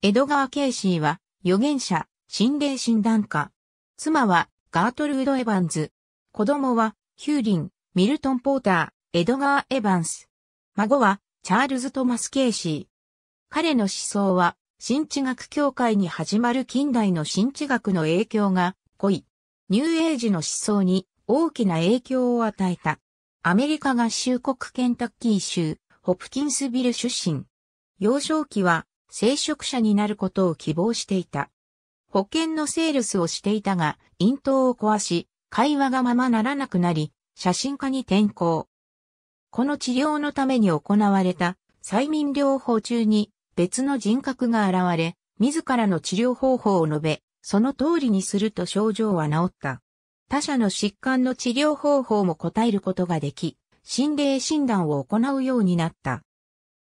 江戸川ケイシーは、預言者、心霊診断家。妻は、ガートルード・エヴァンズ。子供は、ヒューリン、ミルトン・ポーター、エドガー・エヴァンス。孫は、チャールズ・トマス・ケイシー。彼の思想は、新知学協会に始まる近代の新知学の影響が濃い。ニューエイジの思想に大きな影響を与えた。アメリカ合衆国ケンタッキー州、ホプキンスビル出身。幼少期は聖職者になることを希望していた。保険のセールスをしていたが、陰頭を壊し、会話がままならなくなり、写真家に転向。この治療のために行われた催眠療法中に別の人格が現れ、自らの治療方法を述べ、その通りにすると症状は治った。他者の疾患の治療方法も答えることができ、心霊診断を行うようになった。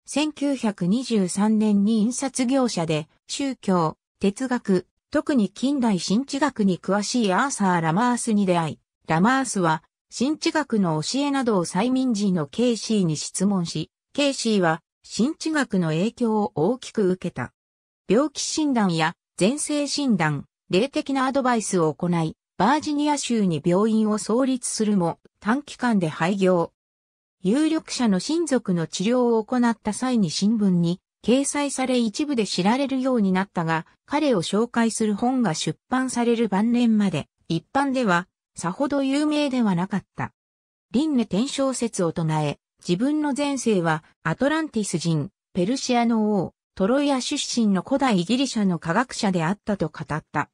1923年に印刷業者で宗教、哲学、特に近代新知学に詳しいアーサー・ラマースに出会い、ラマースは新知学の教えなどを催眠時のケイシーに質問し、ケイシーは新知学の影響を大きく受けた。病気診断や前世診断、霊的なアドバイスを行い、バージニア州に病院を創立するも短期間で廃業。有力者の親族の治療を行った際に新聞に掲載され一部で知られるようになったが、彼を紹介する本が出版される晩年まで、一般では、さほど有名ではなかった。輪廻転生説を唱え、自分の前世は、アトランティス人、ペルシアの王、トロイア出身の古代ギリシャの科学者であったと語った。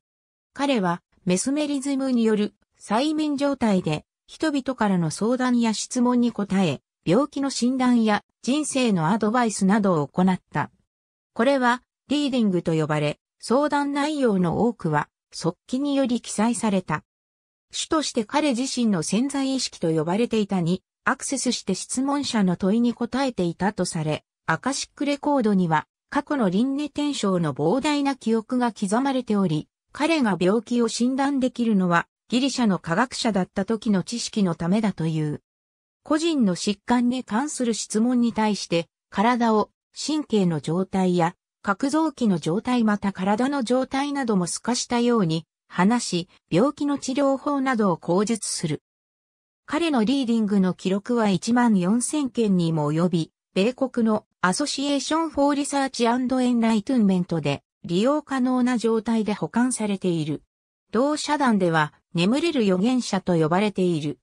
彼は、メスメリズムによる催眠状態で、人々からの相談や質問に答え、病気の診断や人生のアドバイスなどを行った。これは、リーディングと呼ばれ、相談内容の多くは、速記により記載された。主として彼自身の潜在意識と呼ばれていたに、アクセスして質問者の問いに答えていたとされ、アカシックレコードには、過去の輪廻転生の膨大な記憶が刻まれており、彼が病気を診断できるのは、ギリシャの科学者だった時の知識のためだという。個人の疾患に関する質問に対して、体を、神経の状態や、核臓器の状態また体の状態なども透かしたように、話し、病気の治療法などを口述する。彼のリーディングの記録は1万4000件にも及び、米国のアソシエーション・フォー・リサーチ・エンライトゥンメントで利用可能な状態で保管されている。同社団では眠れる預言者と呼ばれている。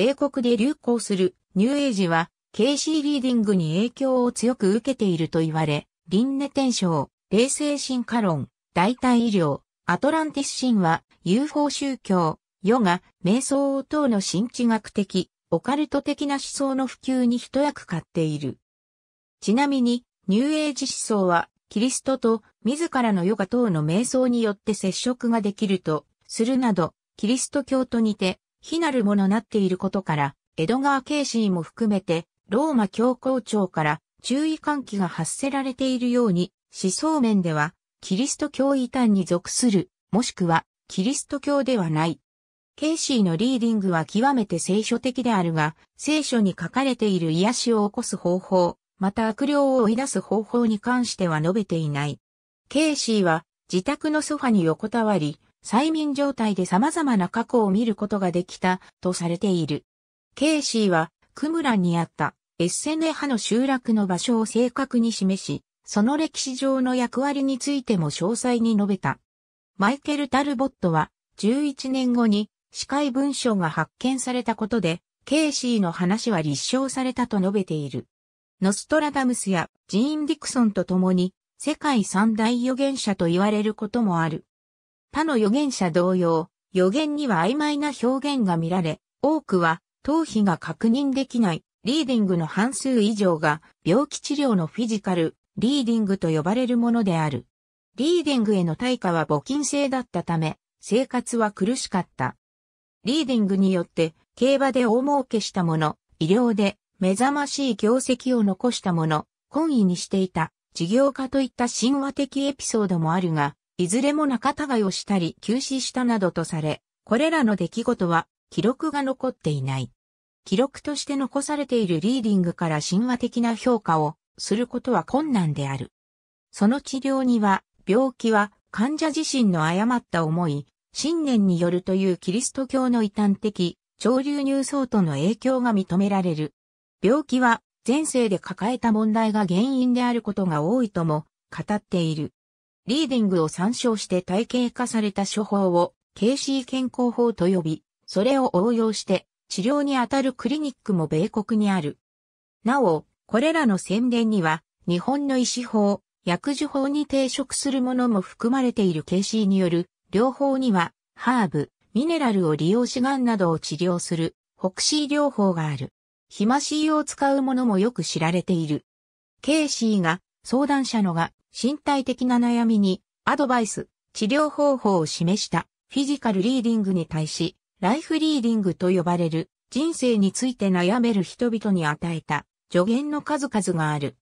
米国で流行するニューエイジは、KC リーディングに影響を強く受けていると言われ、輪廻転生、冷静進化論、代替医療、アトランティス神話、UFO 宗教、ヨガ、瞑想等の新知学的、オカルト的な思想の普及に一役買っている。ちなみに、ニューエイジ思想は、キリストと自らのヨガ等の瞑想によって接触ができるとするなど、キリスト教と似て非なるものなっていることから、江戸川ケイシーも含めて、ローマ教皇庁から注意喚起が発せられているように、思想面では、キリスト教異端に属する、もしくは、キリスト教ではない。ケイシーのリーディングは極めて聖書的であるが、聖書に書かれている癒しを起こす方法、また悪霊を追い出す方法に関しては述べていない。ケイシーは、自宅のソファに横たわり、催眠状態で様々な過去を見ることができたとされている。ケーシーはクムランにあったエッセネ派の集落の場所を正確に示し、その歴史上の役割についても詳細に述べた。マイケル・タルボットは11年後に司会文書が発見されたことで、ケーシーの話は立証されたと述べている。ノストラダムスやジーン・ディクソンと共に世界三大預言者と言われることもある。他の預言者同様、預言には曖昧な表現が見られ、多くは頭皮が確認できない、リーディングの半数以上が病気治療のフィジカル、リーディングと呼ばれるものである。リーディングへの対価は募金制だったため、生活は苦しかった。リーディングによって、競馬で大儲けした者、医療で目覚ましい業績を残した者、懇意にしていた、事業家といった神話的エピソードもあるが、いずれも仲違いをしたり急死したなどとされ、これらの出来事は記録が残っていない。記録として残されているリーディングから神話的な評価をすることは困難である。その治療には、病気は患者自身の誤った思い、信念によるというキリスト教の異端的、潮流入層との影響が認められる。病気は前世で抱えた問題が原因であることが多いとも語っている。リーディングを参照して体系化された処方を KC 健康法と呼び、それを応用して治療にあたるクリニックも米国にある。なお、これらの宣伝には、日本の医師法、薬事法に抵触するものも含まれている KC による、療法には、ハーブ、ミネラルを利用しがんなどを治療する、北シー療法がある。ヒマシーを使うものもよく知られている。KC が相談者のが身体的な悩みにアドバイス、治療方法を示したフィジカルリーディングに対し、ライフリーディングと呼ばれる人生について悩める人々に与えた助言の数々がある。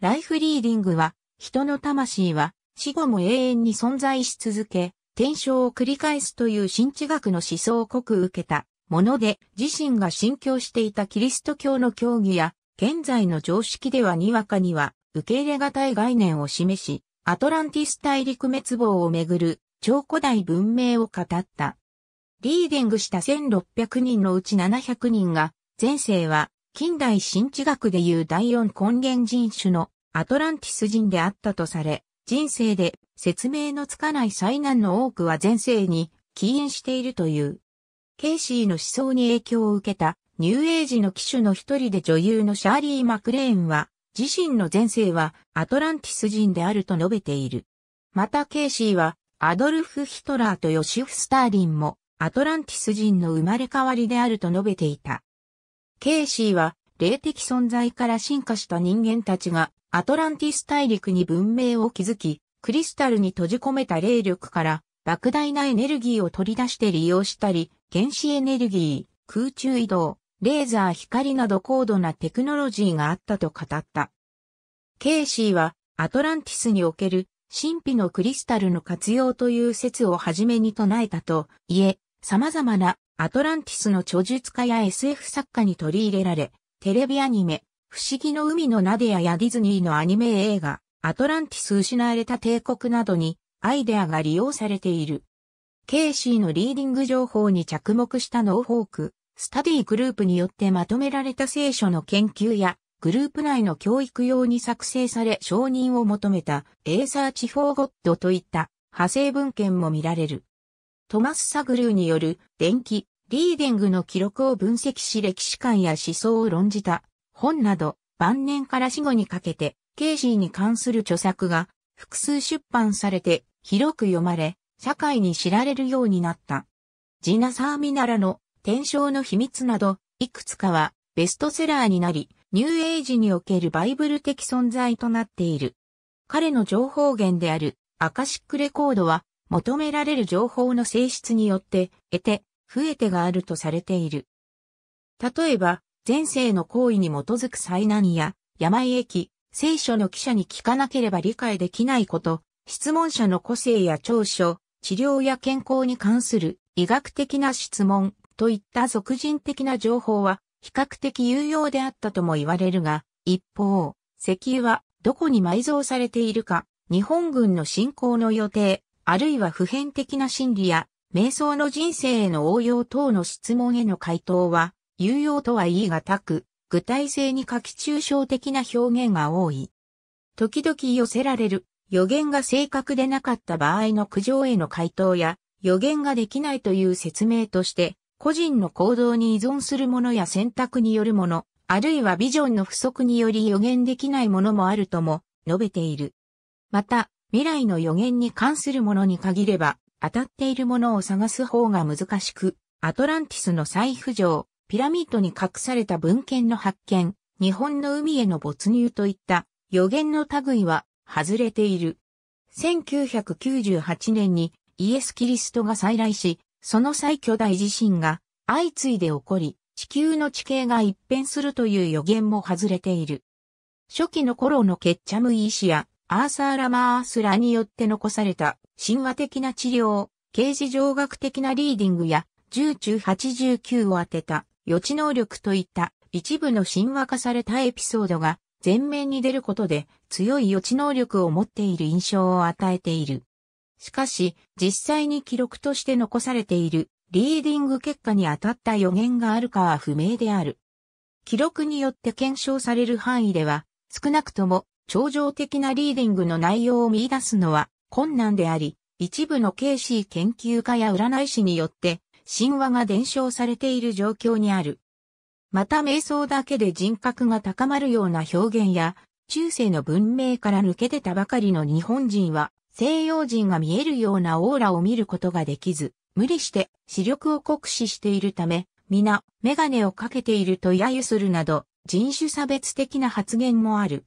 ライフリーディングは人の魂は死後も永遠に存在し続け、転生を繰り返すという新知学の思想を濃く受けたもので、自身が信教していたキリスト教の教義や、現在の常識ではにわかには受け入れがたい概念を示し、アトランティス大陸滅亡をめぐる超古代文明を語った。リーディングした1600人のうち700人が、前世は近代新知学でいう第四根源人種のアトランティス人であったとされ、人生で説明のつかない災難の多くは前世に起因しているという。ケイシーの思想に影響を受けたニューエイジの機種の一人で女優のシャーリー・マクレーンは自身の前世はアトランティス人であると述べている。またケイシーはアドルフ・ヒトラーとヨシフ・スターリンもアトランティス人の生まれ変わりであると述べていた。ケイシーは霊的存在から進化した人間たちがアトランティス大陸に文明を築き、クリスタルに閉じ込めた霊力から莫大なエネルギーを取り出して利用したり、原子エネルギー、空中移動、レーザー光など高度なテクノロジーがあったと語った。ケイシーはアトランティスにおける神秘のクリスタルの活用という説をはじめに唱えたといえ、様々なアトランティスの著述家や SF 作家に取り入れられ、テレビアニメ、不思議の海のナディアやディズニーのアニメ映画、アトランティス失われた帝国などにアイデアが利用されている。ケイシーのリーディング情報に着目したノーフォーク、スタディグループによってまとめられた聖書の研究や、グループ内の教育用に作成され承認を求めた、エーサーチフォーゴッドといった派生文献も見られる。トマス・サグルーによる電気、リーディングの記録を分析し歴史観や思想を論じた本など晩年から死後にかけてケイジーに関する著作が複数出版されて広く読まれ社会に知られるようになった。ジナサーミナラの転生の秘密など、いくつかはベストセラーになり、ニューエイジにおけるバイブル的存在となっている。彼の情報源であるアカシックレコードは求められる情報の性質によって得て、増えてがあるとされている。例えば、前世の行為に基づく災難や、病駅聖書の記者に聞かなければ理解できないこと、質問者の個性や長所、治療や健康に関する医学的な質問、といった俗人的な情報は比較的有用であったとも言われるが、一方、石油はどこに埋蔵されているか、日本軍の侵攻の予定、あるいは普遍的な心理や、瞑想の人生への応用等の質問への回答は、有用とは言い難く、具体性に書き抽象的な表現が多い。時々寄せられる、予言が正確でなかった場合の苦情への回答や、予言ができないという説明として、個人の行動に依存するものや選択によるもの、あるいはビジョンの不足により予言できないものもあるとも述べている。また、未来の予言に関するものに限れば、当たっているものを探す方が難しく、アトランティスの再浮上、ピラミッドに隠された文献の発見、日本の海への没入といった予言の類は外れている。1998年にイエス・キリストが再来し、その際巨大地震が相次いで起こり、地球の地形が一変するという予言も外れている。初期の頃のケッチャム医師やアーサー・ラマースらによって残された神話的な治療、刑事上学的なリーディングや10中89を当てた予知能力といった一部の神話化されたエピソードが前面に出ることで強い予知能力を持っている印象を与えている。しかし、実際に記録として残されているリーディング結果に当たった予言があるかは不明である。記録によって検証される範囲では、少なくとも、超常的なリーディングの内容を見出すのは困難であり、一部のケ c シー研究家や占い師によって、神話が伝承されている状況にある。また瞑想だけで人格が高まるような表現や、中世の文明から抜け出たばかりの日本人は、西洋人が見えるようなオーラを見ることができず、無理して視力を酷使しているため、皆、メガネをかけていると揶揄するなど、人種差別的な発言もある。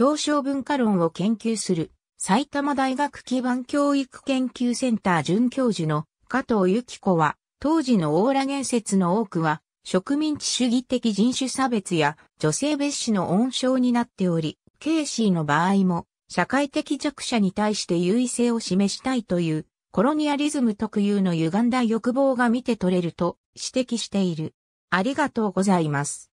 表彰文化論を研究する、埼玉大学基盤教育研究センター准教授の加藤由紀子は、当時のオーラ言説の多くは、植民地主義的人種差別や女性蔑視の温床になっており、ケイシーの場合も、社会的弱者に対して優位性を示したいという、コロニアリズム特有の歪んだ欲望が見て取れると指摘している。ありがとうございます。